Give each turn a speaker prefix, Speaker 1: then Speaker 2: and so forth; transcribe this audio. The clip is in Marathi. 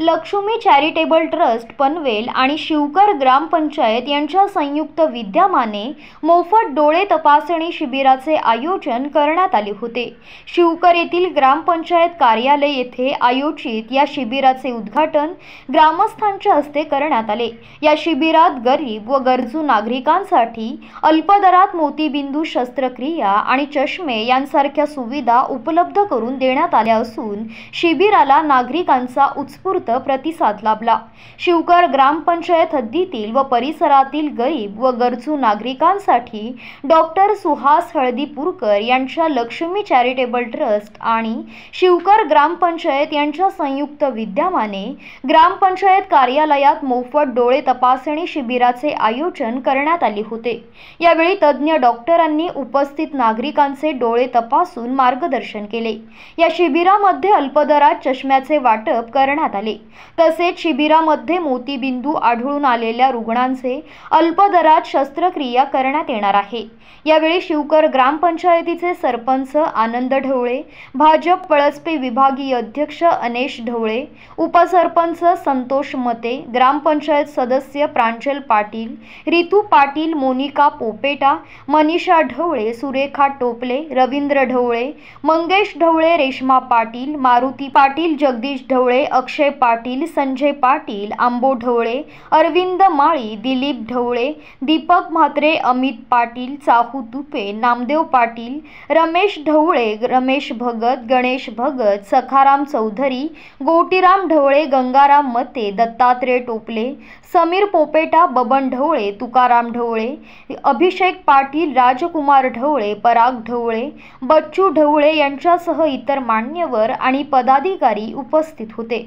Speaker 1: लक्ष्मी चॅरिटेबल ट्रस्ट पनवेल आणि शिवकर ग्रामपंचायत यांच्या संयुक्त विद्यमाने मोफत डोळे तपासणी शिबिराचे आयोजन करण्यात आले होते शिवकर येथील ग्रामपंचायत कार्यालय येथे आयोजित या शिबिराचे उद्घाटन ग्रामस्थांच्या हस्ते करण्यात आले या शिबिरात गरीब व गरजू नागरिकांसाठी अल्पदरात मोतीबिंदू शस्त्रक्रिया आणि चष्मे यांसारख्या सुविधा उपलब्ध करून देण्यात आल्या असून शिबिराला नागरिकांचा उत्स्फूर्त प्रतिसाद लाभला शिवकर ग्रामपंचायत हद्दीतील व परिसरातील गरीब व गरजू नागरिकांसाठी डॉक्टर सुहास हळदीपूरकर यांच्या लक्ष्मी चॅरिटेबल ट्रस्ट आणि शिवकर ग्रामपंचायत यांच्या संयुक्त विद्यमाने ग्रामपंचायत कार्यालयात मोफत डोळे तपासणी शिबिराचे आयोजन करण्यात आले होते यावेळी तज्ज्ञ डॉक्टरांनी उपस्थित नागरिकांचे डोळे तपासून मार्गदर्शन केले या शिबिरामध्ये अल्पदरात चष्म्याचे वाटप करण्यात आले तसेच शिबिरामध्ये मोतीबिंदू आढळून आलेल्या रुग्णांचे अल्पदरात शस्त्रक्रिया करण्यात येणार आहे यावेळी शिवकर ग्रामपंचायतीचे सरपंच आनंद ढवळे भाजप पळसपे विभागीय अध्यक्ष अनेश ढवळे उपसरपंच संतोष मते ग्रामपंचायत सदस्य प्रांजल पाटील रितू पाटील मोनिका पोपेटा मनीषा ढवळे सुरेखा टोपले रवींद्र ढवळे मंगेश ढवळे रेश्मा पाटील मारुती पाटील जगदीश ढवळे अक्षय पाटील संजय पाटील आंबो ढवळे अरविंद माळी दिलीप ढवळे दीपक म्हात्रे अमित पाटील चाहू तुपे नामदेव पाटील रमेश ढवळे रमेश भगत गणेश भगत सखाराम चौधरी गोटीराम ढवळे गंगाराम मते दत्तात्रय टोपले समीर पोपेटा बबन ढवळे तुकाराम ढवळे अभिषेक पाटील राजकुमार ढवळे पराग ढवळे बच्चू ढवळे यांच्यासह इतर मान्यवर आणि पदाधिकारी उपस्थित होते